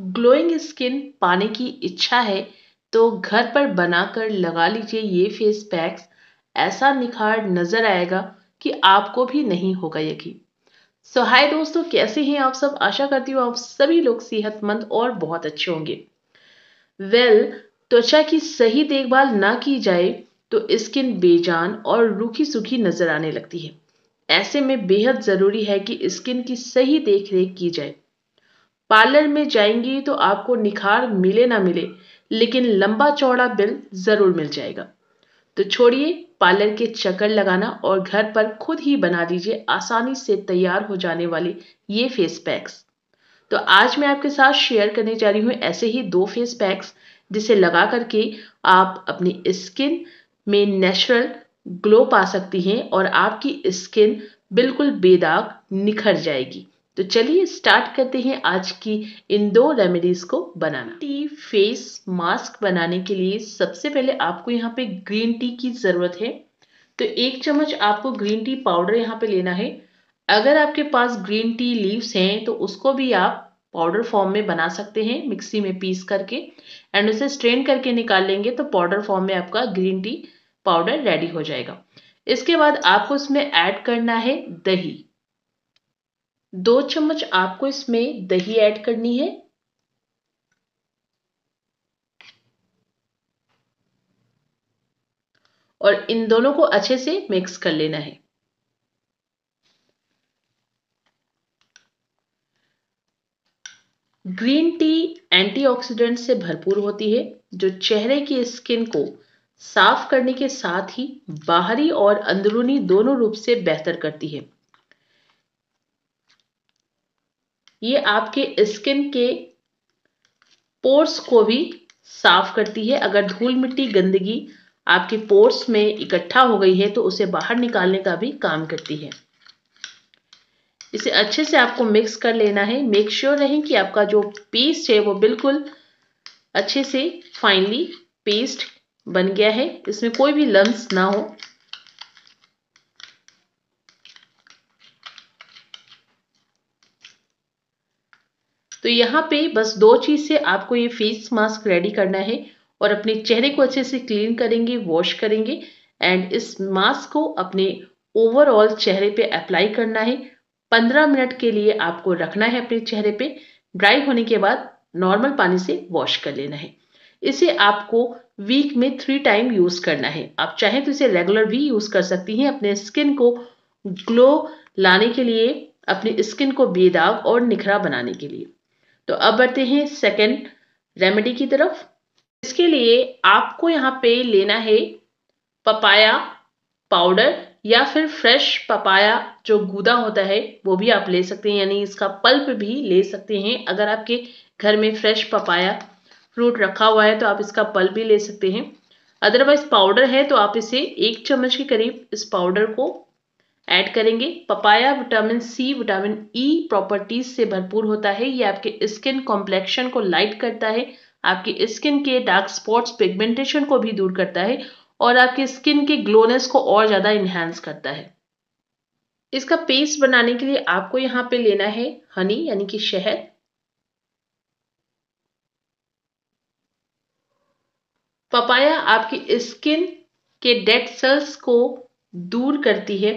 glowing skin पाने की इच्छा है तो घर पर बनाकर लगा लीजिए ये फेस पैक्स ऐसा निखार नज़र आएगा कि आपको भी नहीं होगा यकीन सो हाय दोस्तों कैसे हैं आप सब आशा करती हूँ आप सभी लोग सेहतमंद और बहुत अच्छे होंगे वेल well, त्वचा की सही देखभाल ना की जाए तो स्किन बेजान और रूखी सूखी नज़र आने लगती है ऐसे में बेहद ज़रूरी है कि स्किन की सही देखरेख की जाए पार्लर में जाएंगी तो आपको निखार मिले ना मिले लेकिन लंबा चौड़ा बिल जरूर मिल जाएगा तो छोड़िए पार्लर के चक्कर लगाना और घर पर खुद ही बना लीजिए आसानी से तैयार हो जाने वाले ये फेस पैक्स तो आज मैं आपके साथ शेयर करने जा रही हूँ ऐसे ही दो फेस पैक्स जिसे लगा करके आप अपनी स्किन में नेचुरल ग्लो पा सकती हैं और आपकी स्किन बिल्कुल बेदाग निखर जाएगी तो चलिए स्टार्ट करते हैं आज की इन दो रेमेडीज को बनाना टी फेस मास्क बनाने के लिए सबसे पहले आपको यहाँ पे ग्रीन टी की ज़रूरत है तो एक चम्मच आपको ग्रीन टी पाउडर यहाँ पे लेना है अगर आपके पास ग्रीन टी लीव्स हैं तो उसको भी आप पाउडर फॉर्म में बना सकते हैं मिक्सी में पीस करके एंड उसे स्ट्रेन करके निकाल लेंगे तो पाउडर फॉर्म में आपका ग्रीन टी पाउडर रेडी हो जाएगा इसके बाद आपको इसमें ऐड करना है दही दो चम्मच आपको इसमें दही ऐड करनी है और इन दोनों को अच्छे से मिक्स कर लेना है ग्रीन टी एंटीऑक्सीडेंट से भरपूर होती है जो चेहरे की स्किन को साफ करने के साथ ही बाहरी और अंदरूनी दोनों रूप से बेहतर करती है ये आपके स्किन के पोर्स को भी साफ करती है अगर धूल मिट्टी गंदगी आपके पोर्स में इकट्ठा हो गई है तो उसे बाहर निकालने का भी काम करती है इसे अच्छे से आपको मिक्स कर लेना है मेक श्योर sure रहें कि आपका जो पेस्ट है वो बिल्कुल अच्छे से फाइनली पेस्ट बन गया है इसमें कोई भी लम्स ना हो तो यहाँ पे बस दो चीज़ से आपको ये फेस मास्क रेडी करना है और अपने चेहरे को अच्छे से क्लीन करेंगे वॉश करेंगे एंड इस मास्क को अपने ओवरऑल चेहरे पे अप्लाई करना है 15 मिनट के लिए आपको रखना है अपने चेहरे पे ड्राई होने के बाद नॉर्मल पानी से वॉश कर लेना है इसे आपको वीक में थ्री टाइम यूज़ करना है आप चाहें तो इसे रेगुलर भी यूज़ कर सकती हैं अपने स्किन को ग्लो लाने के लिए अपनी स्किन को बेदाग और निखरा बनाने के लिए तो अब बढ़ते हैं सेकेंड रेमेडी की तरफ इसके लिए आपको यहाँ पे लेना है पपाया पाउडर या फिर फ्रेश पपाया जो गूदा होता है वो भी आप ले सकते हैं यानी इसका पल्प भी ले सकते हैं अगर आपके घर में फ्रेश पपाया फ्रूट रखा हुआ है तो आप इसका पल्प भी ले सकते हैं अदरवाइज पाउडर है तो आप इसे एक चम्मच के करीब इस पाउडर को ऐड करेंगे papaya vitamin C vitamin E properties से भरपूर होता है ये आपके स्किन कॉम्प्लेक्शन को लाइट करता है आपकी स्किन के डार्क स्पॉट्स पिगमेंटेशन को भी दूर करता है और आपके स्किन के ग्लोनेस को और ज़्यादा इन्हांस करता है इसका पेस्ट बनाने के लिए आपको यहाँ पे लेना है हनी यानी कि शहद पपाया आपकी स्किन के डेड सेल्स को दूर करती है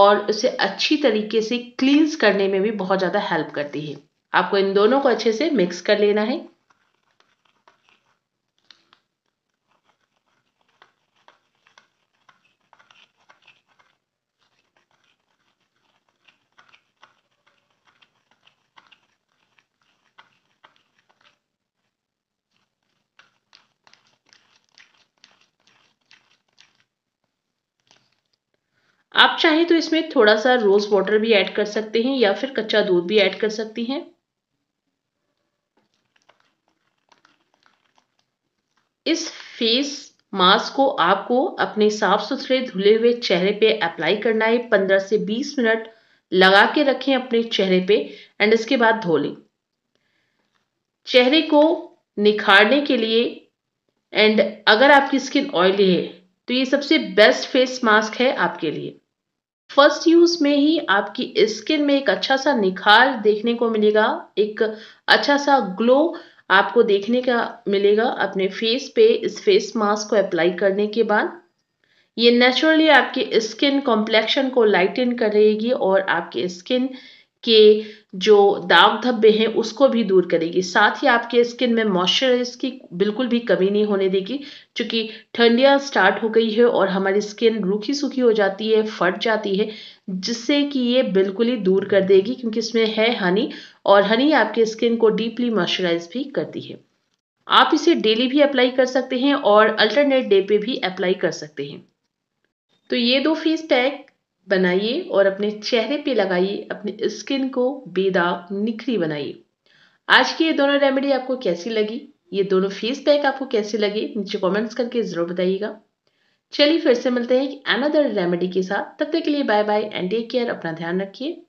और उसे अच्छी तरीके से क्लींस करने में भी बहुत ज़्यादा हेल्प करती है आपको इन दोनों को अच्छे से मिक्स कर लेना है आप चाहें तो इसमें थोड़ा सा रोज वाटर भी ऐड कर सकते हैं या फिर कच्चा दूध भी ऐड कर सकती हैं इस फेस मास्क को आपको अपने साफ सुथरे धुले हुए चेहरे पे अप्लाई करना है 15 से 20 मिनट लगा के रखें अपने चेहरे पे एंड इसके बाद धो लें चेहरे को निखारने के लिए एंड अगर आपकी स्किन ऑयली है तो ये सबसे बेस्ट फेस मास्क है आपके लिए फर्स्ट यूज में ही आपकी स्किन में एक अच्छा सा निखार देखने को मिलेगा एक अच्छा सा ग्लो आपको देखने का मिलेगा अपने फेस पे इस फेस मास्क को अप्लाई करने के बाद ये नेचुरली आपकी स्किन कॉम्प्लेक्शन को लाइटन करेगी और आपकी स्किन के जो दाग धब्बे हैं उसको भी दूर करेगी साथ ही आपके स्किन में मॉइस्चराइज की बिल्कुल भी कमी नहीं होने देगी क्योंकि ठंडियाँ स्टार्ट हो गई है और हमारी स्किन रूखी सूखी हो जाती है फट जाती है जिससे कि ये बिल्कुल ही दूर कर देगी क्योंकि इसमें है हनी और हनी आपके स्किन को डीपली मॉइस्चराइज भी करती है आप इसे डेली भी अप्लाई कर सकते हैं और अल्टरनेट डे पे भी अप्लाई कर सकते हैं तो ये दो फेस पैक बनाइए और अपने चेहरे पे लगाइए अपनी स्किन को बेदाग निखरी बनाइए आज की ये दोनों रेमेडी आपको कैसी लगी ये दोनों फेस पैक आपको कैसे लगे नीचे कमेंट्स करके ज़रूर बताइएगा चलिए फिर से मिलते हैं एक अनदर रेमेडी के साथ तब तक के लिए bye bye and take care अपना ध्यान रखिए